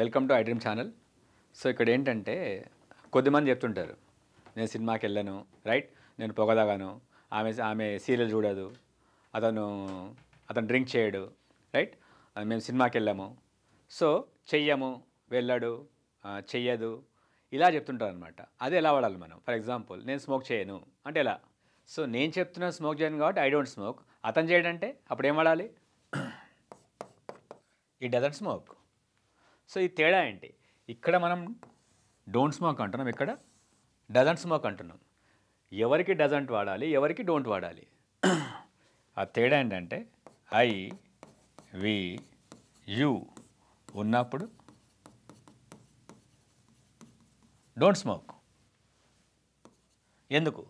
welcome to I dream channel so ఇక్కడ ఏంటంటే కొద్దిమంది చెప్తుంటారు నేను సినిమాకి వెళ్ళను రైట్ నేను పొగదాగాను ఆమె ఆమె సీరియల్ చూడదు అతను అతను డ్రింక్ చేయడు రైట్ మేము సినిమాకి వెళ్ళాము సో చెయ్యము వెళ్ళాడు చెయ్యదు ఇలా చెప్తుంటారు అనమాట అది ఎలా వాడాలి మనం ఫర్ ఎగ్జాంపుల్ నేను స్మోక్ చేయను అంటే ఎలా సో నేను చెప్తున్నా స్మోక్ చేయను కాబట్టి ఐ డోంట్ స్మోక్ అతను చేయడంటే అప్పుడు ఏం వాడాలి ఈ డజంట్ స్మోక్ సో ఈ తేడా ఏంటి ఇక్కడ మనం డోంట్ స్మోక్ అంటున్నాం ఇక్కడ డజంట్ స్మోక్ అంటున్నాం ఎవరికి డజంట్ వాడాలి ఎవరికి డోంట్ వాడాలి ఆ తేడా ఏంటంటే ఐ వి యు ఉన్నప్పుడు డోంట్ స్మోక్ ఎందుకు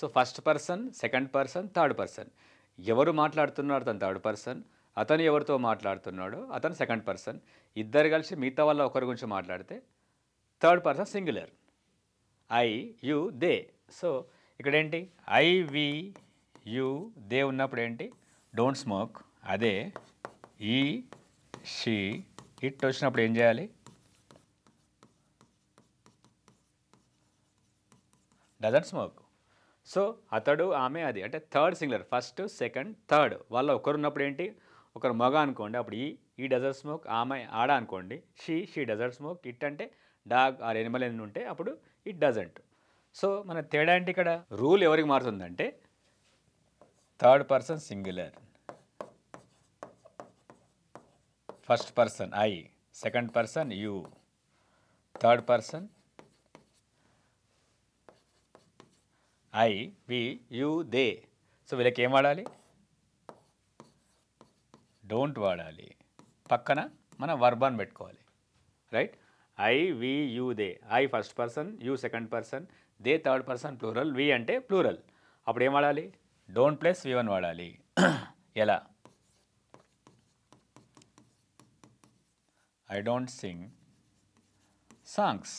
so first person second person third person ఎవరు మాట్లాడుతున్నారు తను థర్డ్ పర్సన్ అతను ఎవరితో మాట్లాడుతున్నాడు అతను సెకండ్ పర్సన్ ఇద్దరు కలిసి మిగతా వాళ్ళ ఒకరి గురించి మాట్లాడితే third person singular I you they so ఇక్కడ ఏంటి ఐ వి యు దే ఉన్నప్పుడు ఏంటి డోంట్ స్మోక్ అదే ఈ షీ ఇట్ వచ్చినప్పుడు ఏం చేయాలి డజంట్ స్మోక్ సో అతడు ఆమె అది అంటే third singular first second third వాళ్ళ ఉన్నప్పుడు ఏంటి ఒకరు మగ అనుకోండి అప్పుడు ఈ ఈ డజర్ట్ స్మోక్ ఆమె ఆడ అనుకోండి she she doesn't smoke it అంటే డాగ్ ఆర్ ఎనిమల్ అని ఉంటే అప్పుడు ఇట్ డజంట్ సో మన తేడా అంటే ఇక్కడ రూల్ ఎవరికి మారుతుందంటే third person singular first person I second person you third person I we you they so వీళ్ళకి ఏం ఆడాలి డోంట్ వాడాలి పక్కన మనం వర్బాన్ పెట్టుకోవాలి right I we you they I first person you second person they third person plural we అంటే plural అప్పుడు ఏం వాడాలి డోంట్ ప్లస్ వి వన్ వాడాలి ఎలా ఐ డోంట్ సింగ్ సాంగ్స్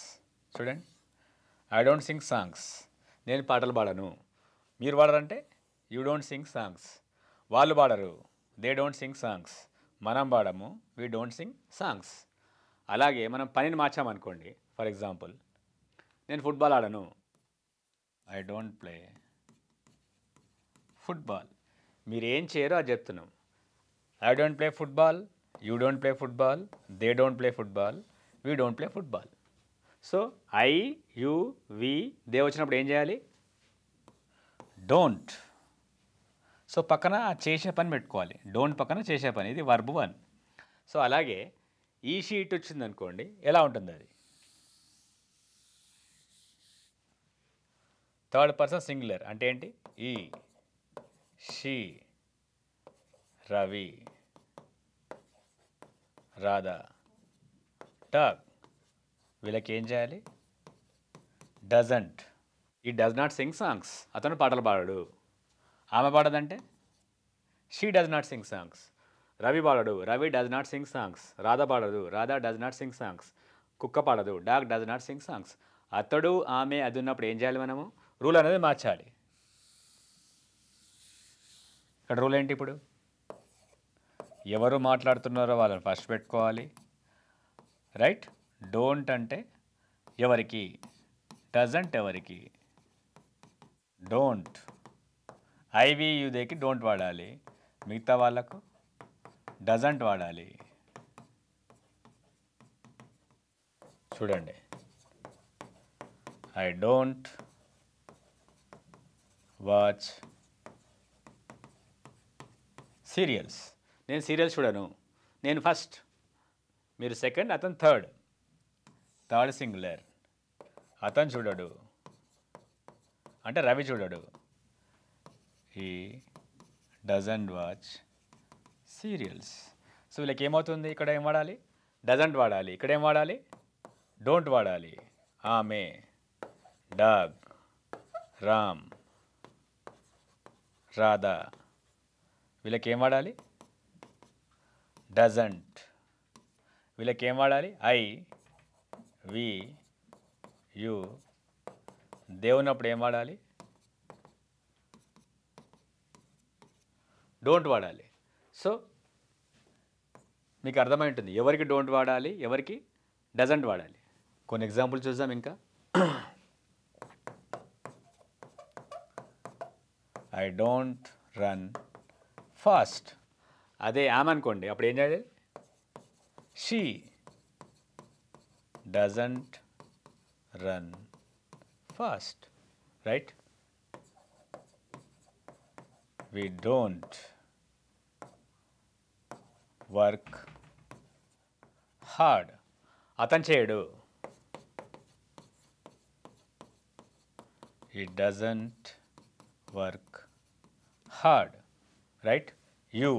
చూడండి ఐ డోంట్ సింగ్ సాంగ్స్ నేను పాటలు పాడను మీరు పాడరంటే యూ డోంట్ సింగ్ సాంగ్స్ వాళ్ళు పాడరు దే డోంట్ సింగ్ సాంగ్స్ మనం పాడము వీ డోంట్ సింగ్ సాంగ్స్ అలాగే మనం పనిని మార్చామనుకోండి ఫర్ ఎగ్జాంపుల్ నేను ఫుట్బాల్ ఆడను ఐ డోంట్ ప్లే ఫుట్బాల్ మీరు ఏం చేయరో అది చెప్తున్నాం I don't play football you don't play football they don't play football we don't play football so I you we they వచ్చినప్పుడు ఏం చేయాలి డోంట్ సో పక్కన చేసే పని పెట్టుకోవాలి డోంట్ పక్కన చేసే పని ఇది వర్బ్ వన్ సో అలాగే ఈ షీట్ వచ్చింది అనుకోండి ఎలా ఉంటుంది అది థర్డ్ పర్సన్ సింగులర్ అంటే ఏంటి ఈ షీ రవి రాధా టాక్ వీళ్ళకి ఏం చేయాలి doesn't he does not sing songs అతను పాటలు పాడాడు ఆమె పాడదంటే she does not sing songs Ravi పాడడు Ravi does not sing songs Radha పాడదు Radha does not sing songs కుక్క పాడదు dog does not sing songs అతడు ఆమె అది ఉన్నప్పుడు ఏం చేయాలి మనము రూల్ అనేది మార్చాలి ఇక్కడ రూల్ ఏంటి ఇప్పుడు ఎవరు మాట్లాడుతున్నారో వాళ్ళని ఫస్ట్ పెట్టుకోవాలి రైట్ డోంట్ అంటే ఎవరికి డజంట్ ఎవరికి డోంట్ ఐవి యూదేకి డోంట్ వాడాలి మిగతా వాళ్ళకు డజంట్ వాడాలి చూడండి ఐ డోంట్ వాచ్ సీరియల్స్ నేను సీరియల్స్ చూడను నేను ఫస్ట్ మీరు సెకండ్ అతను థర్డ్ థర్డ్ సింగులర్ అతను చూడడు అంటే రవి చూడడు he doesn't watch serials so వీళ్ళకి ఏమవుతుంది ఇక్కడ ఏం వాడాలి డజంట్ వాడాలి ఇక్కడ ఏం వాడాలి డోంట్ వాడాలి ఆమె డాగ్ రామ్ రాధా వీళ్ళకి ఏం వాడాలి డజంట్ వీళ్ళకి ఏం వాడాలి ఐ వి యు దేవునప్పుడు ఏం వాడాలి డోంట్ వాడాలి సో మీకు అర్థమై ఉంటుంది ఎవరికి డోంట్ వాడాలి ఎవరికి డజంట్ వాడాలి కొన్ని ఎగ్జాంపుల్ చూద్దాం ఇంకా ఐ డోంట్ రన్ ఫాస్ట్ అదే ఆమె అనుకోండి అప్పుడు ఏం చేయాలి she doesn't run fast right we don't work hard అతను చేయడు he doesn't work hard right you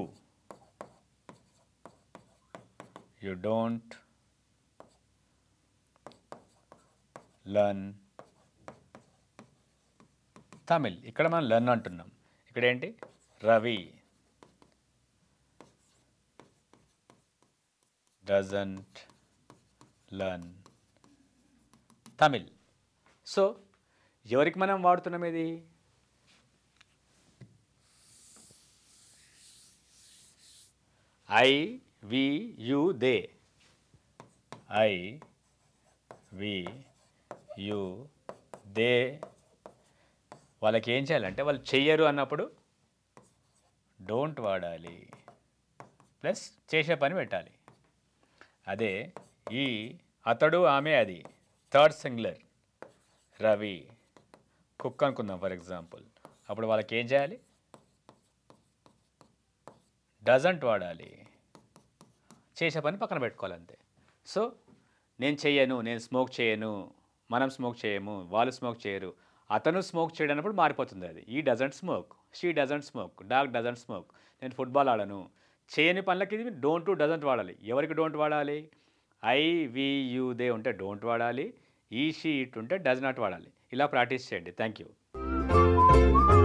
you don't learn Tamil ఇక్కడ మనం లర్న్ అంటున్నాం ఇక్కడ ఏంటి Ravi doesn't learn Tamil so ఎవరికి మనం వాడుతున్నాం ఇది I we you they I we you they వాళ్ళకి ఏం చేయాలంటే వాళ్ళు చెయ్యరు అన్నప్పుడు డోంట్ వాడాలి ప్లస్ చేసే పని పెట్టాలి అదే ఈ అతడు ఆమె అది థర్డ్ సింగులర్ రవి కుక్ అనుకుందాం ఫర్ ఎగ్జాంపుల్ అప్పుడు వాళ్ళకి ఏం చేయాలి డజంట్ వాడాలి చేసే పని పక్కన పెట్టుకోవాలి అంతే సో నేను చేయను నేను స్మోక్ చేయను మనం స్మోక్ చేయము వాళ్ళు స్మోక్ చేయరు అతను స్మోక్ చేయడన్నప్పుడు మారిపోతుంది అది he doesn't smoke she doesn't smoke dog doesn't smoke నేను ఫుట్బాల్ ఆడను చేయని పనులకి ఇది డోంట్ టు డజంట్ వాడాలి ఎవరికి డోంట్ వాడాలి ఐ వి దే ఉంటే డోంట్ వాడాలి ఈ షీ ఇట్ ఉంటే డజ్ నాట్ వాడాలి ఇలా ప్రాక్టీస్ చేయండి థ్యాంక్ యూ